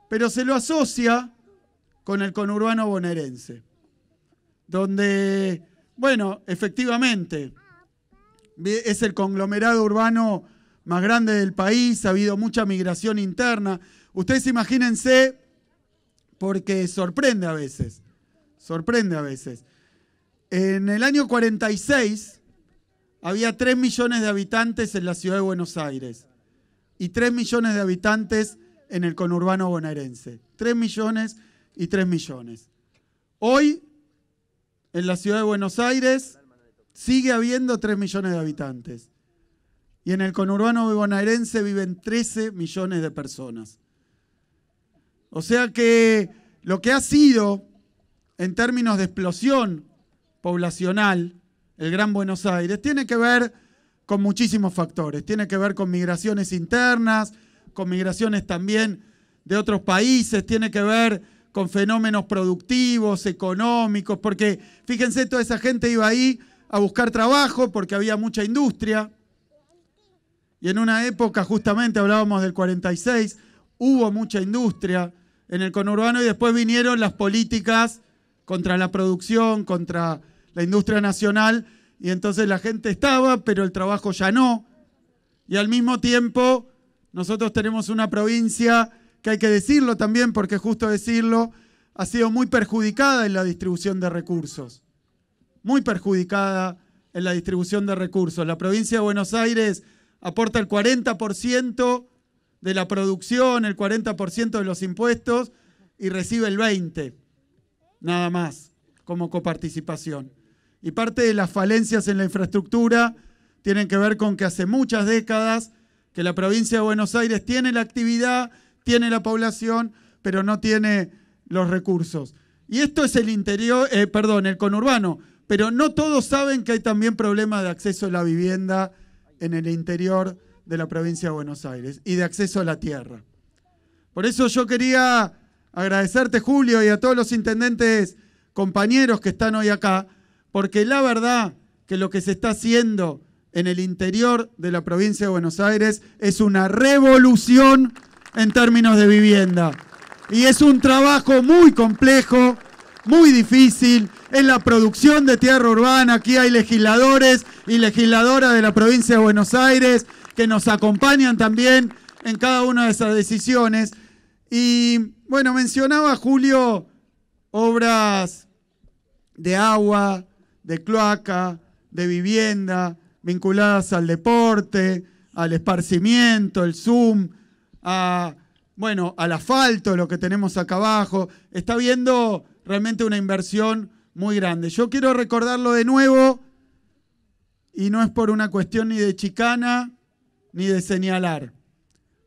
pero se lo asocia con el conurbano bonaerense, donde, bueno, efectivamente, es el conglomerado urbano más grande del país, ha habido mucha migración interna. Ustedes imagínense, porque sorprende a veces, sorprende a veces. En el año 46 había 3 millones de habitantes en la ciudad de Buenos Aires y 3 millones de habitantes en el conurbano bonaerense. 3 millones y 3 millones. Hoy, en la ciudad de Buenos Aires, Sigue habiendo 3 millones de habitantes. Y en el conurbano bonaerense viven 13 millones de personas. O sea que lo que ha sido, en términos de explosión poblacional, el Gran Buenos Aires, tiene que ver con muchísimos factores. Tiene que ver con migraciones internas, con migraciones también de otros países, tiene que ver con fenómenos productivos, económicos, porque fíjense, toda esa gente iba ahí a buscar trabajo porque había mucha industria. Y en una época, justamente hablábamos del 46, hubo mucha industria en el conurbano y después vinieron las políticas contra la producción, contra la industria nacional, y entonces la gente estaba, pero el trabajo ya no. Y al mismo tiempo, nosotros tenemos una provincia que hay que decirlo también, porque justo decirlo, ha sido muy perjudicada en la distribución de recursos muy perjudicada en la distribución de recursos. La provincia de Buenos Aires aporta el 40% de la producción, el 40% de los impuestos y recibe el 20% nada más como coparticipación. Y parte de las falencias en la infraestructura tienen que ver con que hace muchas décadas que la provincia de Buenos Aires tiene la actividad, tiene la población, pero no tiene los recursos. Y esto es el interior, eh, perdón, el conurbano, pero no todos saben que hay también problemas de acceso a la vivienda en el interior de la provincia de Buenos Aires y de acceso a la tierra. Por eso yo quería agradecerte, Julio, y a todos los intendentes compañeros que están hoy acá, porque la verdad que lo que se está haciendo en el interior de la provincia de Buenos Aires es una revolución en términos de vivienda. Y es un trabajo muy complejo, muy difícil, es la producción de tierra urbana, aquí hay legisladores y legisladoras de la provincia de Buenos Aires que nos acompañan también en cada una de esas decisiones. Y bueno, mencionaba Julio obras de agua, de cloaca, de vivienda, vinculadas al deporte, al esparcimiento, el Zoom, a, bueno, al asfalto, lo que tenemos acá abajo. Está viendo realmente una inversión muy grande. Yo quiero recordarlo de nuevo y no es por una cuestión ni de chicana ni de señalar,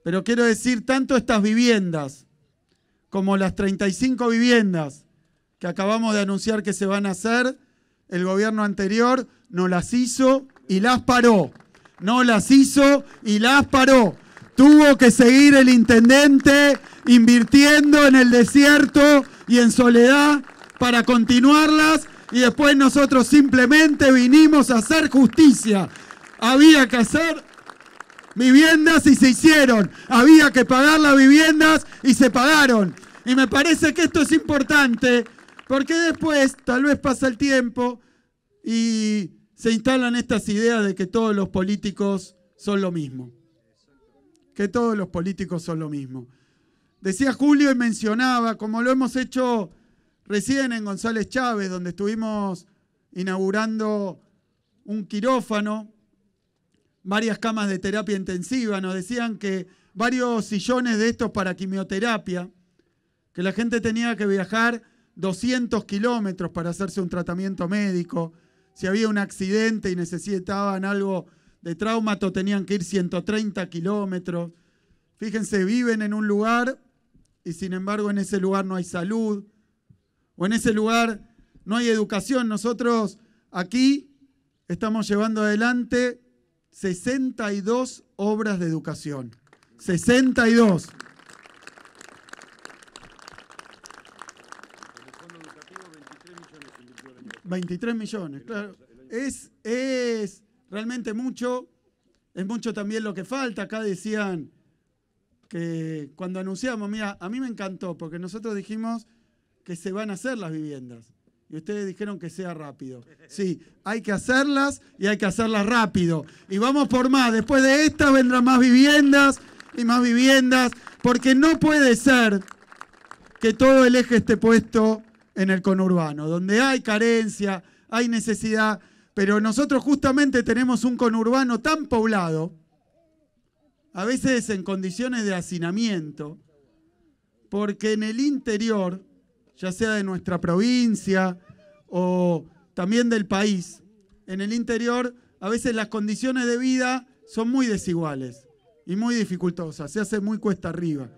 pero quiero decir tanto estas viviendas como las 35 viviendas que acabamos de anunciar que se van a hacer, el gobierno anterior no las hizo y las paró. No las hizo y las paró. Tuvo que seguir el intendente invirtiendo en el desierto y en soledad para continuarlas y después nosotros simplemente vinimos a hacer justicia. Había que hacer viviendas y se hicieron. Había que pagar las viviendas y se pagaron. Y me parece que esto es importante porque después tal vez pasa el tiempo y se instalan estas ideas de que todos los políticos son lo mismo. Que todos los políticos son lo mismo. Decía Julio y mencionaba, como lo hemos hecho recién en González Chávez, donde estuvimos inaugurando un quirófano, varias camas de terapia intensiva, nos decían que varios sillones de estos para quimioterapia, que la gente tenía que viajar 200 kilómetros para hacerse un tratamiento médico, si había un accidente y necesitaban algo de traumato tenían que ir 130 kilómetros. Fíjense, viven en un lugar y sin embargo en ese lugar no hay salud o en ese lugar no hay educación. Nosotros aquí estamos llevando adelante 62 obras de educación. 62. 23 millones, claro. Es, es realmente mucho, es mucho también lo que falta. Acá decían que cuando anunciamos, mira, a mí me encantó porque nosotros dijimos que se van a hacer las viviendas. Y ustedes dijeron que sea rápido. Sí, hay que hacerlas y hay que hacerlas rápido. Y vamos por más. Después de esta vendrán más viviendas y más viviendas. Porque no puede ser que todo el eje esté puesto en el conurbano, donde hay carencia, hay necesidad. Pero nosotros justamente tenemos un conurbano tan poblado a veces en condiciones de hacinamiento, porque en el interior, ya sea de nuestra provincia o también del país, en el interior a veces las condiciones de vida son muy desiguales y muy dificultosas, se hace muy cuesta arriba.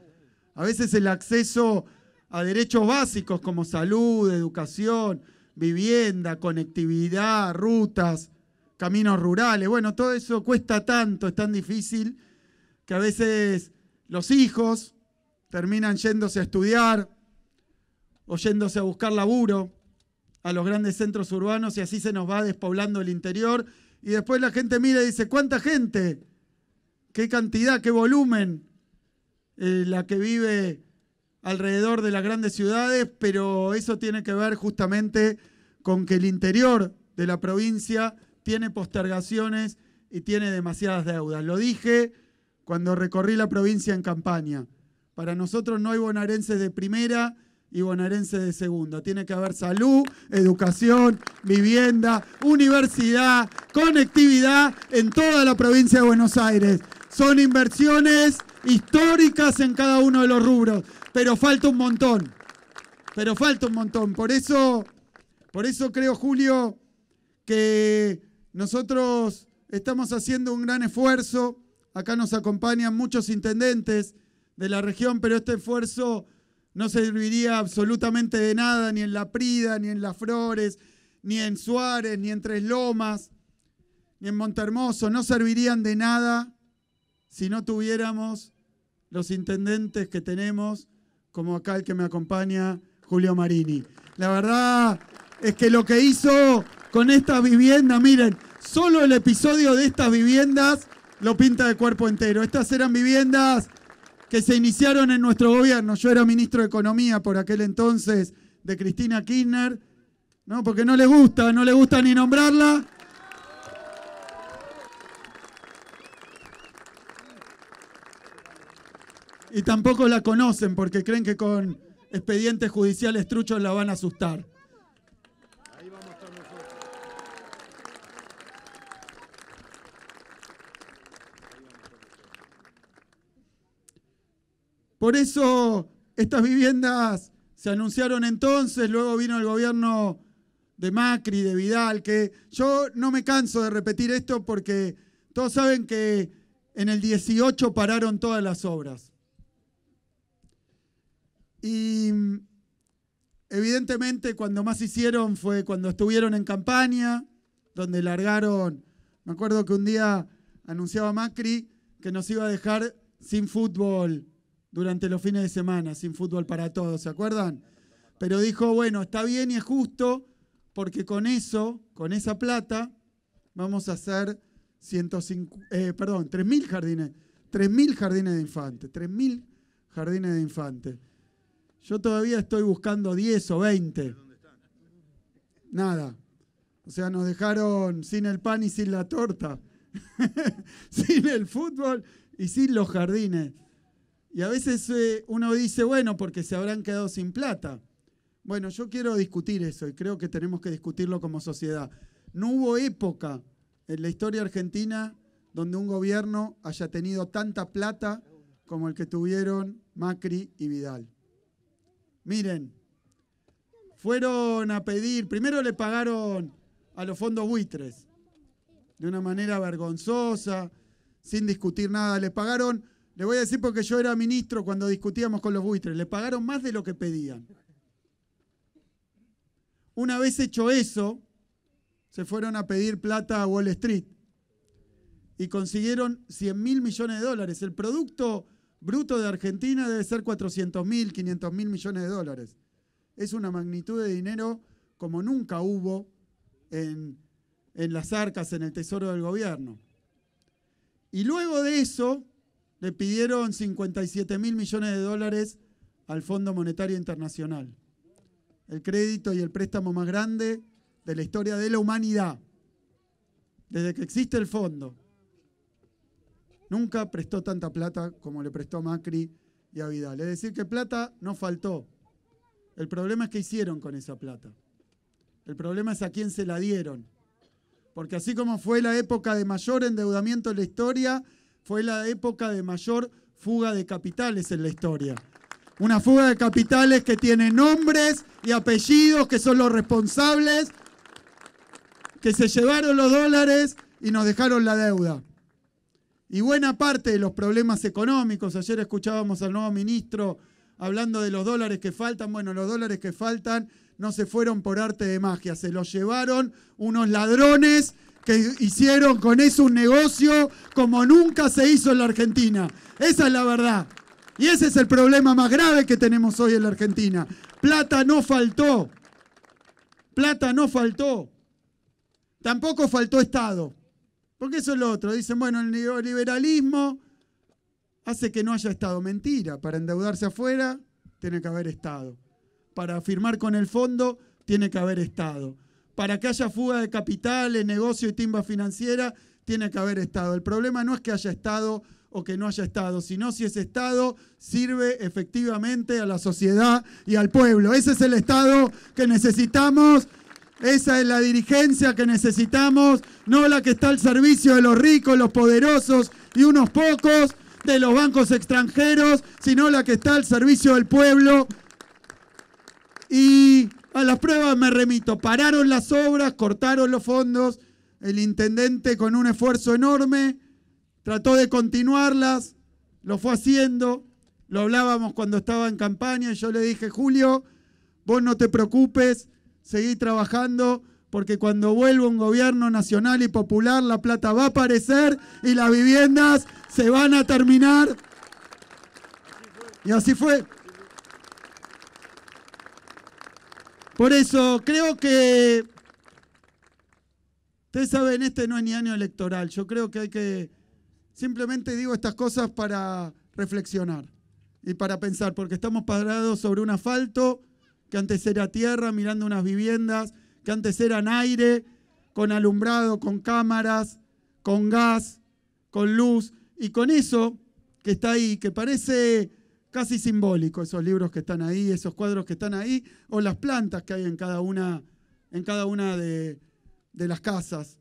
A veces el acceso a derechos básicos como salud, educación, vivienda, conectividad, rutas, caminos rurales, bueno, todo eso cuesta tanto, es tan difícil que a veces los hijos terminan yéndose a estudiar o yéndose a buscar laburo a los grandes centros urbanos y así se nos va despoblando el interior. Y después la gente mira y dice, ¿cuánta gente? ¿Qué cantidad, qué volumen eh, la que vive alrededor de las grandes ciudades? Pero eso tiene que ver justamente con que el interior de la provincia tiene postergaciones y tiene demasiadas deudas. Lo dije cuando recorrí la provincia en campaña. Para nosotros no hay bonaerenses de primera y bonaerenses de segunda. Tiene que haber salud, educación, vivienda, universidad, conectividad en toda la provincia de Buenos Aires. Son inversiones históricas en cada uno de los rubros, pero falta un montón. Pero falta un montón. Por eso, por eso creo, Julio, que nosotros estamos haciendo un gran esfuerzo Acá nos acompañan muchos intendentes de la región, pero este esfuerzo no serviría absolutamente de nada, ni en La Prida, ni en Las Flores, ni en Suárez, ni en Tres Lomas, ni en Montermoso. No servirían de nada si no tuviéramos los intendentes que tenemos, como acá el que me acompaña, Julio Marini. La verdad es que lo que hizo con estas viviendas, miren, solo el episodio de estas viviendas lo pinta de cuerpo entero. Estas eran viviendas que se iniciaron en nuestro gobierno. Yo era ministro de Economía por aquel entonces de Cristina Kirchner, ¿no? porque no le gusta, no le gusta ni nombrarla. Y tampoco la conocen porque creen que con expedientes judiciales truchos la van a asustar. Por eso estas viviendas se anunciaron entonces, luego vino el gobierno de Macri, de Vidal, que yo no me canso de repetir esto porque todos saben que en el 18 pararon todas las obras. Y evidentemente cuando más hicieron fue cuando estuvieron en campaña, donde largaron, me acuerdo que un día anunciaba Macri que nos iba a dejar sin fútbol durante los fines de semana, sin fútbol para todos, ¿se acuerdan? Pero dijo, bueno, está bien y es justo, porque con eso, con esa plata, vamos a hacer eh, perdón, 3.000 jardines, 3.000 jardines de infantes, 3.000 jardines de infantes. Yo todavía estoy buscando 10 o 20. Nada. O sea, nos dejaron sin el pan y sin la torta, sin el fútbol y sin los jardines. Y a veces eh, uno dice, bueno, porque se habrán quedado sin plata. Bueno, yo quiero discutir eso y creo que tenemos que discutirlo como sociedad. No hubo época en la historia argentina donde un gobierno haya tenido tanta plata como el que tuvieron Macri y Vidal. Miren, fueron a pedir, primero le pagaron a los fondos buitres, de una manera vergonzosa, sin discutir nada, le pagaron le voy a decir porque yo era ministro cuando discutíamos con los buitres. Le pagaron más de lo que pedían. Una vez hecho eso, se fueron a pedir plata a Wall Street y consiguieron 100 mil millones de dólares. El producto bruto de Argentina debe ser 400 mil, 500 mil millones de dólares. Es una magnitud de dinero como nunca hubo en, en, las arcas, en el tesoro del gobierno. Y luego de eso, le pidieron 57 mil millones de dólares al Fondo Monetario Internacional. El crédito y el préstamo más grande de la historia de la humanidad, desde que existe el fondo. Nunca prestó tanta plata como le prestó Macri y a Es decir, que plata no faltó. El problema es qué hicieron con esa plata. El problema es a quién se la dieron. Porque así como fue la época de mayor endeudamiento en la historia, fue la época de mayor fuga de capitales en la historia. Una fuga de capitales que tiene nombres y apellidos que son los responsables, que se llevaron los dólares y nos dejaron la deuda. Y buena parte de los problemas económicos, ayer escuchábamos al nuevo ministro hablando de los dólares que faltan, bueno, los dólares que faltan no se fueron por arte de magia, se los llevaron unos ladrones que hicieron con eso un negocio como nunca se hizo en la Argentina. Esa es la verdad. Y ese es el problema más grave que tenemos hoy en la Argentina. Plata no faltó. Plata no faltó. Tampoco faltó Estado. Porque eso es lo otro. Dicen, bueno, el neoliberalismo hace que no haya Estado. Mentira. Para endeudarse afuera, tiene que haber Estado. Para firmar con el fondo, tiene que haber Estado. Para que haya fuga de capital capitales, negocio y timba financiera, tiene que haber Estado. El problema no es que haya Estado o que no haya Estado, sino si ese Estado sirve efectivamente a la sociedad y al pueblo. Ese es el Estado que necesitamos, esa es la dirigencia que necesitamos, no la que está al servicio de los ricos, los poderosos y unos pocos, de los bancos extranjeros, sino la que está al servicio del pueblo. Y a las pruebas me remito. Pararon las obras, cortaron los fondos. El intendente con un esfuerzo enorme trató de continuarlas, lo fue haciendo. Lo hablábamos cuando estaba en campaña. y Yo le dije, Julio, vos no te preocupes, seguí trabajando porque cuando vuelva un gobierno nacional y popular, la plata va a aparecer y las viviendas se van a terminar. Y así fue. Por eso creo que, ustedes saben, este no es ni año electoral. Yo creo que hay que, simplemente digo estas cosas para reflexionar y para pensar, porque estamos parados sobre un asfalto que antes era tierra, mirando unas viviendas, que antes eran aire, con alumbrado, con cámaras, con gas, con luz, y con eso que está ahí, que parece casi simbólico esos libros que están ahí, esos cuadros que están ahí, o las plantas que hay en cada una, en cada una de, de las casas.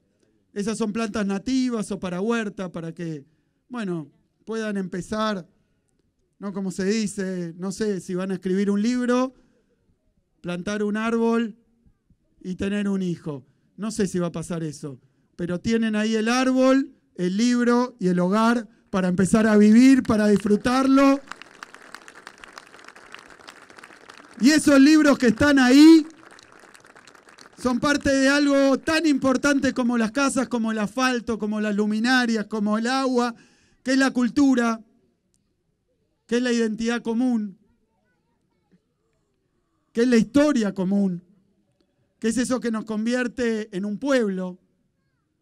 Esas son plantas nativas o para huerta, para que, bueno, puedan empezar, ¿no? Como se dice, no sé, si van a escribir un libro, plantar un árbol y tener un hijo. No sé si va a pasar eso, pero tienen ahí el árbol, el libro y el hogar para empezar a vivir, para disfrutarlo. Y esos libros que están ahí son parte de algo tan importante como las casas, como el asfalto, como las luminarias, como el agua, que es la cultura, que es la identidad común, que es la historia común, que es eso que nos convierte en un pueblo,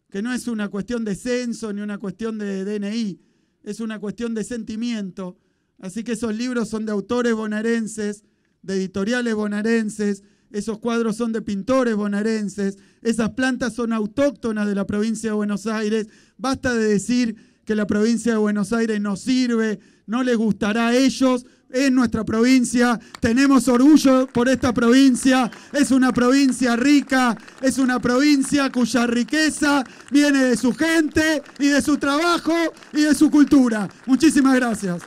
que no es una cuestión de censo ni una cuestión de DNI, es una cuestión de sentimiento. Así que esos libros son de autores bonaerenses de editoriales bonaerenses, esos cuadros son de pintores bonaerenses, esas plantas son autóctonas de la provincia de Buenos Aires, basta de decir que la provincia de Buenos Aires no sirve, no les gustará a ellos, es nuestra provincia, tenemos orgullo por esta provincia, es una provincia rica, es una provincia cuya riqueza viene de su gente y de su trabajo y de su cultura. Muchísimas gracias.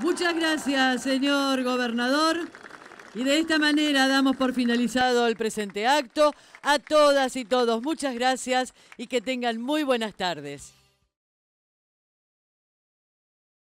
Muchas gracias, señor gobernador. Y de esta manera damos por finalizado el presente acto. A todas y todos, muchas gracias y que tengan muy buenas tardes.